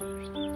Música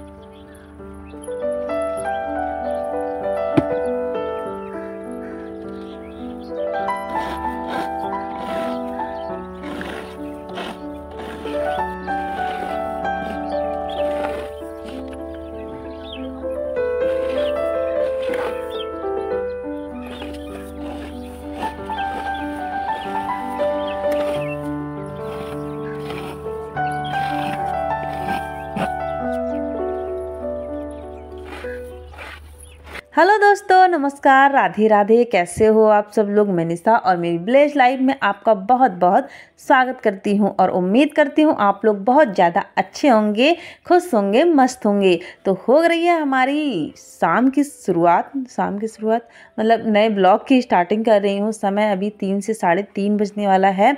hello दोस्तों नमस्कार राधे राधे कैसे हो आप सब लोग मैं निशा और मेरी ब्लेज लाइव में आपका बहुत बहुत स्वागत करती हूं और उम्मीद करती हूं आप लोग बहुत ज़्यादा अच्छे होंगे खुश होंगे मस्त होंगे तो हो रही है हमारी शाम की शुरुआत शाम की शुरुआत मतलब नए ब्लॉग की स्टार्टिंग कर रही हूँ समय अभी तीन से साढ़े तीन बजने वाला है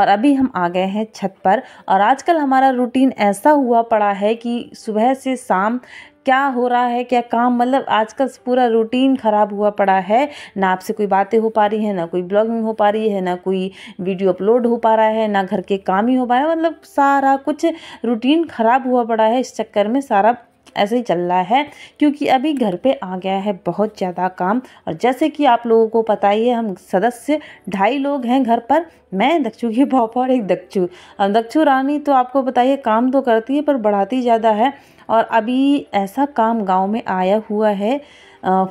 और अभी हम आ गए हैं छत पर और आजकल हमारा रूटीन ऐसा हुआ पड़ा है कि सुबह से शाम क्या हो रहा है क्या काम मतलब आजकल पूरा रूटीन ख़राब हुआ पड़ा है ना आपसे कोई बातें हो पा रही है ना कोई ब्लॉगिंग हो पा रही है ना कोई वीडियो अपलोड हो पा रहा है ना घर के काम ही हो पा रहा है मतलब सारा कुछ रूटीन ख़राब हुआ पड़ा है इस चक्कर में सारा ऐसे ही चल रहा है क्योंकि अभी घर पे आ गया है बहुत ज़्यादा काम और जैसे कि आप लोगों को पता ही है हम सदस्य ढाई लोग हैं घर पर मैं दक्षू की पापा और एक दक्षू दक्षू रानी तो आपको बताइए काम तो करती है पर बढ़ाती ज़्यादा है और अभी ऐसा काम गांव में आया हुआ है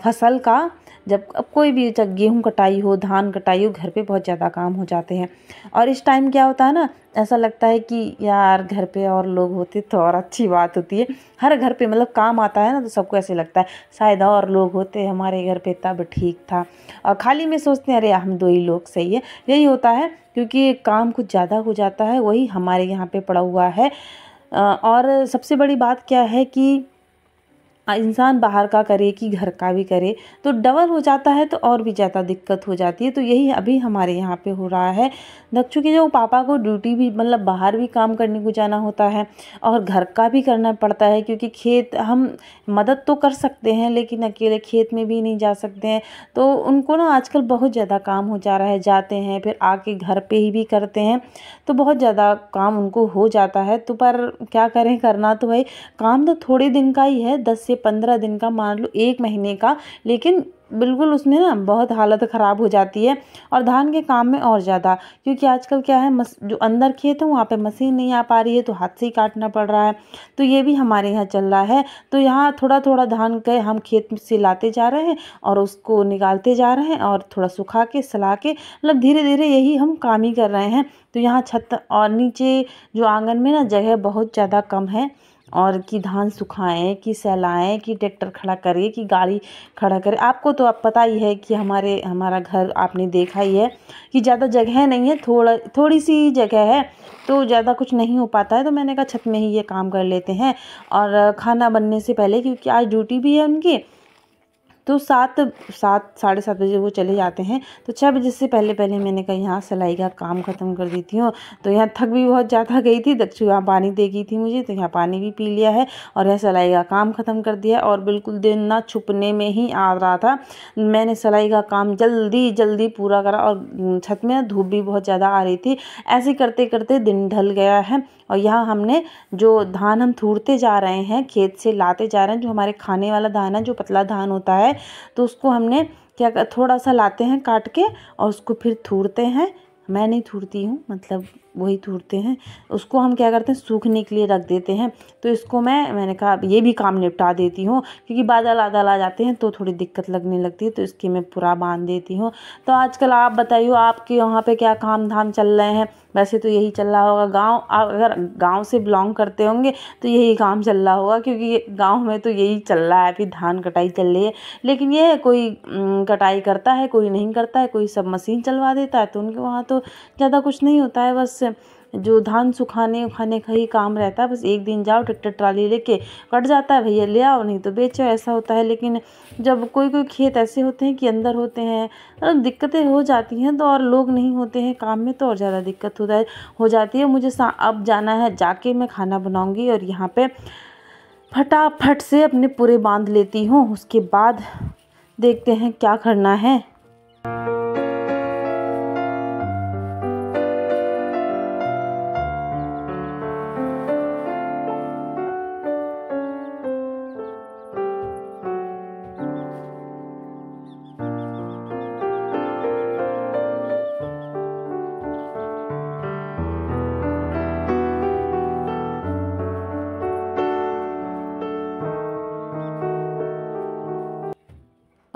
फसल का जब अब कोई भी जब गेहूँ कटाई हो धान कटाई हो घर पे बहुत ज़्यादा काम हो जाते हैं और इस टाइम क्या होता है ना ऐसा लगता है कि यार घर पे और लोग होते तो और अच्छी बात होती है हर घर पे मतलब काम आता है ना तो सबको ऐसे लगता है शायद और लोग होते हमारे घर पे तब ठीक था और खाली में सोचते हैं अरे हम दो ही लोग सही है यही होता है क्योंकि काम कुछ ज़्यादा हो जाता है वही हमारे यहाँ पे पड़ा हुआ है और सबसे बड़ी बात क्या है कि इंसान बाहर का करे कि घर का भी करे तो डबल हो जाता है तो और भी ज़्यादा दिक्कत हो जाती है तो यही अभी हमारे यहाँ पे हो रहा है दक्षु के जो पापा को ड्यूटी भी मतलब बाहर भी काम करने को जाना होता है और घर का भी करना पड़ता है क्योंकि खेत हम मदद तो कर सकते हैं लेकिन अकेले खेत में भी नहीं जा सकते हैं तो उनको ना आजकल बहुत ज़्यादा काम हो जा रहा है जाते हैं फिर आके घर पर ही भी करते हैं तो बहुत ज़्यादा काम उनको हो जाता है तो पर क्या करें करना तो भाई काम तो थोड़े दिन का ही है दस से पंद्रह दिन का मान लो एक महीने का लेकिन बिल्कुल उसमें ना बहुत हालत ख़राब हो जाती है और धान के काम में और ज़्यादा क्योंकि आजकल क्या है मस जो अंदर खेत है वहाँ पे मशीन नहीं आ पा रही है तो हाथ से ही काटना पड़ रहा है तो ये भी हमारे यहाँ चल रहा है तो यहाँ थोड़ा थोड़ा धान के हम खेत से लाते जा रहे हैं और उसको निकालते जा रहे हैं और थोड़ा सुखा के सला के मतलब धीरे धीरे यही हम काम ही कर रहे हैं तो यहाँ छत और नीचे जो आंगन में ना जगह बहुत ज़्यादा कम है और कि धान सुखाएँ कि सहलाएँ कि ट्रैक्टर खड़ा करें कि गाड़ी खड़ा करें आपको तो अब पता ही है कि हमारे हमारा घर आपने देखा ही है कि ज़्यादा जगह नहीं है थोड़ा थोड़ी सी जगह है तो ज़्यादा कुछ नहीं हो पाता है तो मैंने कहा छत में ही ये काम कर लेते हैं और खाना बनने से पहले क्योंकि आज ड्यूटी भी है उनकी तो सात सात साढ़े सात बजे वो चले जाते हैं तो छः बजे से पहले पहले मैंने कहा यहाँ सिलाई का काम ख़त्म कर देती हूँ तो यहाँ थक भी बहुत ज़्यादा गई थी दक्षु यहाँ पानी दे गई थी मुझे तो यहाँ पानी भी पी लिया है और यहाँ सिलाई का काम ख़त्म कर दिया और बिल्कुल दिन ना छुपने में ही आ रहा था मैंने सिलाई का काम जल्दी जल्दी पूरा करा और छत में धूप भी बहुत ज़्यादा आ रही थी ऐसे करते करते दिन ढल गया है और यहाँ हमने जो धान हम थूड़ते जा रहे हैं खेत से लाते जा रहे हैं जो हमारे खाने वाला धान है जो पतला धान होता है तो उसको हमने क्या थोड़ा सा लाते हैं काट के और उसको फिर थूरते हैं मैं नहीं थूरती हूँ मतलब वही थूरते हैं उसको हम क्या करते हैं सूखने के लिए रख देते हैं तो इसको मैं मैंने कहा ये भी काम निपटा देती हूँ क्योंकि बादल आदल आ जाते हैं तो थोड़ी दिक्कत लगने लगती है तो इसकी मैं पूरा बांध देती हूँ तो आजकल आप बताइए आपके वहाँ पर क्या काम धाम चल रहे हैं वैसे तो यही चल रहा होगा आप अगर गाँव से बिलोंग करते होंगे तो यही काम चल रहा होगा क्योंकि गाँव में तो यही चल रहा है अभी धान कटाई चल रही है लेकिन ये कोई कटाई करता है कोई नहीं करता है कोई सब मशीन चलवा देता है तो उनके वहाँ तो ज़्यादा कुछ नहीं होता है बस जो धान सुखाने उखाने का ही काम रहता है बस एक दिन जाओ ट्रैक्टर ट्राली लेके कट जाता है भैया ले आओ नहीं तो बेचो ऐसा होता है लेकिन जब कोई कोई खेत ऐसे होते हैं कि अंदर होते हैं तो दिक्कतें हो जाती हैं तो और लोग नहीं होते हैं काम में तो और ज़्यादा दिक्कत होता है हो जाती है मुझे अब जाना है जाके मैं खाना बनाऊँगी और यहाँ पर फटाफट से अपने पूरे बांध लेती हूँ उसके बाद देखते हैं क्या करना है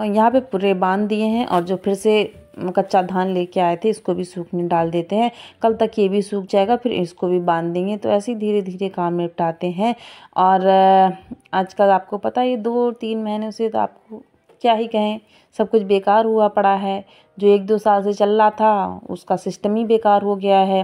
यहाँ पे पूरे बांध दिए हैं और जो फिर से कच्चा धान लेके आए थे इसको भी सूखने डाल देते हैं कल तक ये भी सूख जाएगा फिर इसको भी बांध देंगे तो ऐसे ही धीरे धीरे काम निपटाते हैं और आजकल आपको पता है दो तीन महीने से तो आपको क्या ही कहें सब कुछ बेकार हुआ पड़ा है जो एक दो साल से चल रहा था उसका सिस्टम ही बेकार हो गया है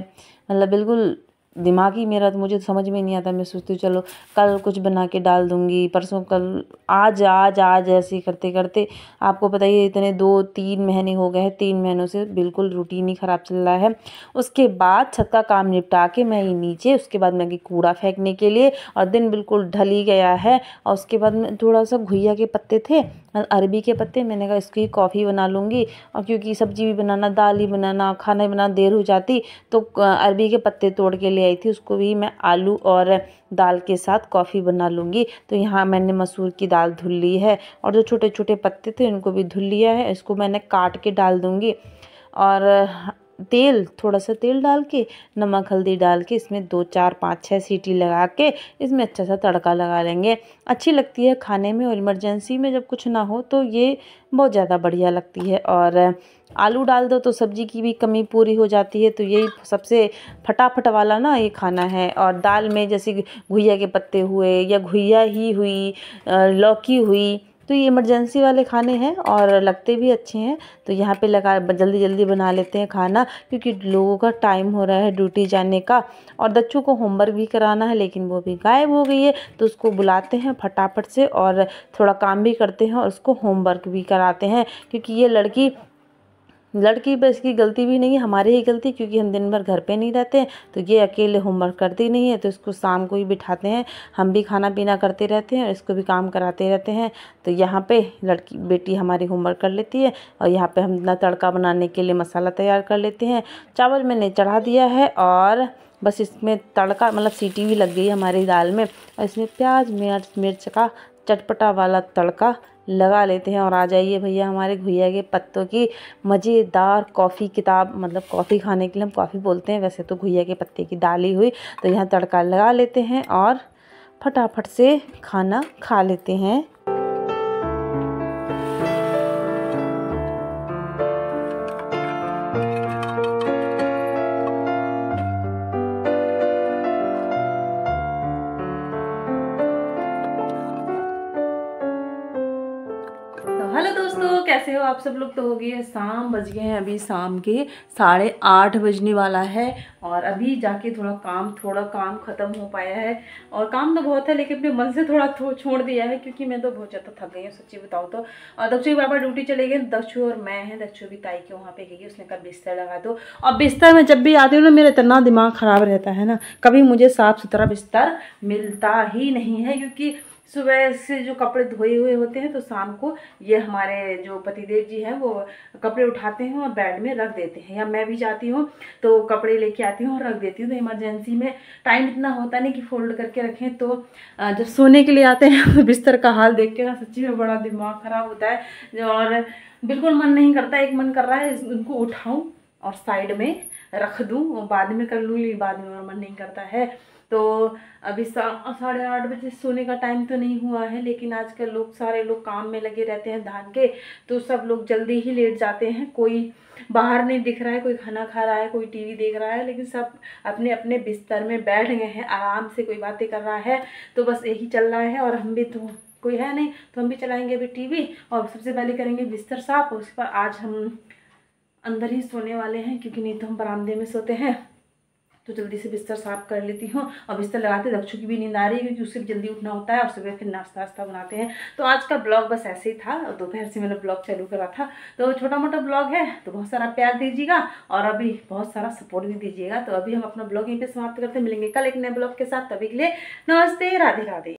मतलब बिल्कुल दिमाग ही मेरा तो मुझे तो समझ में नहीं आता मैं सोचती हूँ चलो कल कुछ बना के डाल दूँगी परसों कल आज आज आज ऐसे करते करते आपको पता ही इतने दो तीन महीने हो गए हैं तीन महीनों से बिल्कुल रूटीन ही ख़राब चल रहा है उसके बाद छत का काम निपटा के मैं ही नीचे उसके बाद मैं कूड़ा फेंकने के लिए और दिन बिल्कुल ढल ही गया है और उसके बाद में थोड़ा सा घुइया के पत्ते थे अरबी के पत्ते मैंने कहा इसको ही कॉफ़ी बना लूँगी और क्योंकि सब्ज़ी भी बनाना दाल ही बनाना खाना ही बनाना देर हो जाती तो अरबी के पत्ते तोड़ के ले आई थी उसको भी मैं आलू और दाल के साथ कॉफ़ी बना लूँगी तो यहाँ मैंने मसूर की दाल धुल ली है और जो छोटे छोटे पत्ते थे इनको भी धुल लिया है इसको मैंने काट के डाल दूँगी और तेल थोड़ा सा तेल डाल के नमक हल्दी डाल के इसमें दो चार पाँच छः सीटी लगा के इसमें अच्छा सा तड़का लगा लेंगे अच्छी लगती है खाने में और इमरजेंसी में जब कुछ ना हो तो ये बहुत ज़्यादा बढ़िया लगती है और आलू डाल दो तो सब्ज़ी की भी कमी पूरी हो जाती है तो यही सबसे फटाफट वाला ना ये खाना है और दाल में जैसे घुइया के पत्ते हुए या घुइया ही हुई लौकी हुई तो ये इमरजेंसी वाले खाने हैं और लगते भी अच्छे हैं तो यहाँ पे लगा जल्दी जल्दी बना लेते हैं खाना क्योंकि लोगों का टाइम हो रहा है ड्यूटी जाने का और बच्चों को होमवर्क भी कराना है लेकिन वो भी गायब हो गई है तो उसको बुलाते हैं फटाफट से और थोड़ा काम भी करते हैं और उसको होमवर्क भी कराते हैं क्योंकि ये लड़की लड़की बस की गलती भी नहीं है हमारी ही गलती क्योंकि हम दिन भर घर पे नहीं रहते हैं तो ये अकेले होमवर्क करती नहीं है तो इसको शाम को ही बिठाते हैं हम भी खाना पीना करते रहते हैं और इसको भी काम कराते रहते हैं तो यहाँ पे लड़की बेटी हमारी होमवर्क कर लेती है और यहाँ पे हम अपना तड़का बनाने के लिए मसाला तैयार कर लेते हैं चावल मैंने चढ़ा दिया है और बस इसमें तड़का मतलब सीटी भी लग गई हमारी दाल में और इसमें प्याज मिर्च मिर्च का चटपटा वाला तड़का लगा लेते हैं और आ जाइए भैया हमारे घुइया के पत्तों की मज़ेदार कॉफ़ी किताब मतलब कॉफ़ी खाने के लिए हम कॉफ़ी बोलते हैं वैसे तो घुया के पत्ते की डाली हुई तो यहाँ तड़का लगा लेते हैं और फटाफट से खाना खा लेते हैं कैसे हो आप सब लोग तो हो गए शाम बज गए हैं अभी शाम के साढ़े आठ बजने वाला है और अभी जाके थोड़ा काम थोड़ा काम ख़त्म हो पाया है और काम तो बहुत है लेकिन अपने मन से थोड़ा थो, छोड़ दिया है क्योंकि मैं तो बहुत ज़्यादा थक गई हूँ सच्ची बताऊँ तो और दक्षु के पापा ड्यूटी चले गए दक्षु और मैं हैं दक्षु भी ताई के वहाँ पर गई उसने कहा बिस्तर लगा दो और बिस्तर में जब भी आती हूँ ना मेरा इतना दिमाग ख़राब रहता है ना कभी मुझे साफ़ सुथरा बिस्तर मिलता ही नहीं है क्योंकि सुबह से जो कपड़े धोए हुए होते हैं तो शाम को ये हमारे जो पतिदेव जी हैं वो कपड़े उठाते हैं और बेड में रख देते हैं या मैं भी जाती हूँ तो कपड़े लेके आती हूँ और रख देती हूँ तो इमरजेंसी में टाइम इतना होता नहीं कि फोल्ड करके रखें तो जब सोने के लिए आते हैं तो बिस्तर का हाल देख के ना सच्ची में बड़ा दिमाग ख़राब होता है और बिल्कुल मन नहीं करता एक मन कर रहा है उनको उठाऊँ और साइड में रख दूँ बाद में कर लूँ बाद में और मन नहीं करता है तो अभी साढ़े आठ बजे सोने का टाइम तो नहीं हुआ है लेकिन आजकल लोग सारे लोग काम में लगे रहते हैं धान के तो सब लोग जल्दी ही लेट जाते हैं कोई बाहर नहीं दिख रहा है कोई खाना खा रहा है कोई टीवी देख रहा है लेकिन सब अपने अपने बिस्तर में बैठ गए हैं आराम से कोई बातें कर रहा है तो बस यही चल रहा है और हम भी तो कोई है नहीं तो हम भी चलाएंगे अभी टीवी और सबसे पहले करेंगे बिस्तर साफ उसके बाद आज हम अंदर ही सोने वाले हैं क्योंकि नहीं तो हम बरामदे में सोते हैं तो जल्दी से बिस्तर साफ कर लेती हूँ और बिस्तर लगाते दक्षू की भी नींद आ रही है क्योंकि उससे भी जल्दी उठना होता है और सुबह फिर नाश्ता वास्ता बनाते हैं तो आज का ब्लॉग बस ऐसे ही था दोपहर से मैंने ब्लॉग चालू करा था तो छोटा मोटा ब्लॉग है तो बहुत सारा प्यार दीजिएगा और अभी बहुत सारा सपोर्ट भी दीजिएगा तो अभी हम अपना ब्लॉग यहीं पर समाप्त करते मिलेंगे कल एक नए ब्लॉग के साथ तभी के लिए नमस्ते राधे राधे